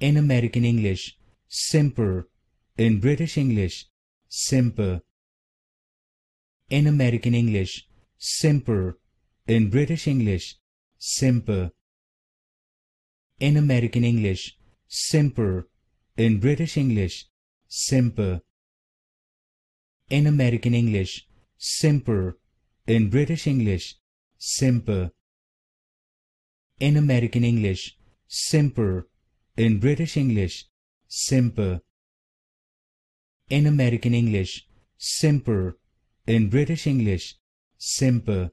in American English, simper. In British English, simper. In American English, simper. In British English, simper. In American English, simper. In British English, simper. In American English, simper. In British English, simper. In American English, simper in British English, simper. In American English, simper. In British English, simper.